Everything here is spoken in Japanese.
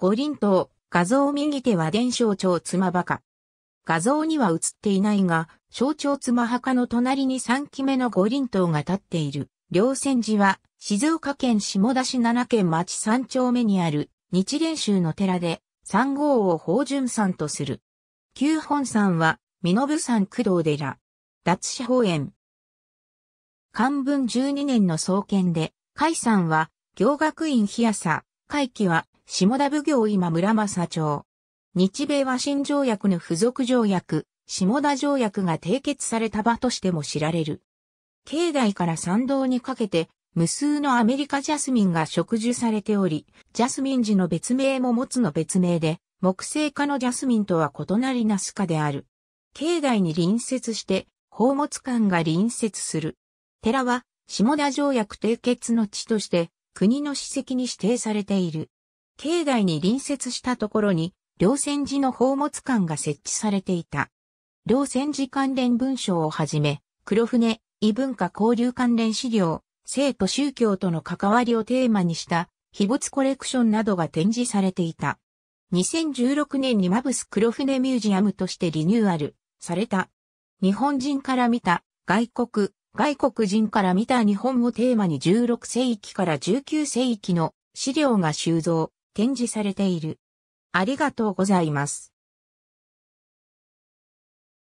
五輪塔、画像右手は伝承長妻墓。画像には映っていないが、象徴妻墓の隣に3期目の五輪塔が立っている。両線寺は、静岡県下田市7県町3丁目にある、日蓮宗の寺で、三号を宝順山とする。旧本山は、身延山工藤寺。脱社法園。漢文12年の創建で、海山は、行学院日朝、海期は、下田奉行今村正町。日米和親条約の付属条約、下田条約が締結された場としても知られる。境内から参道にかけて、無数のアメリカジャスミンが植樹されており、ジャスミン寺の別名も持つの別名で、木製家のジャスミンとは異なりなスかである。境内に隣接して、宝物館が隣接する。寺は、下田条約締結の地として、国の史跡に指定されている。境内に隣接したところに、両戦時の宝物館が設置されていた。両戦時関連文章をはじめ、黒船、異文化交流関連資料、生徒宗教との関わりをテーマにした秘仏コレクションなどが展示されていた。2016年にマブス黒船ミュージアムとしてリニューアルされた。日本人から見た外国、外国人から見た日本をテーマに16世紀から19世紀の資料が収蔵展示されている。ありがとうございます。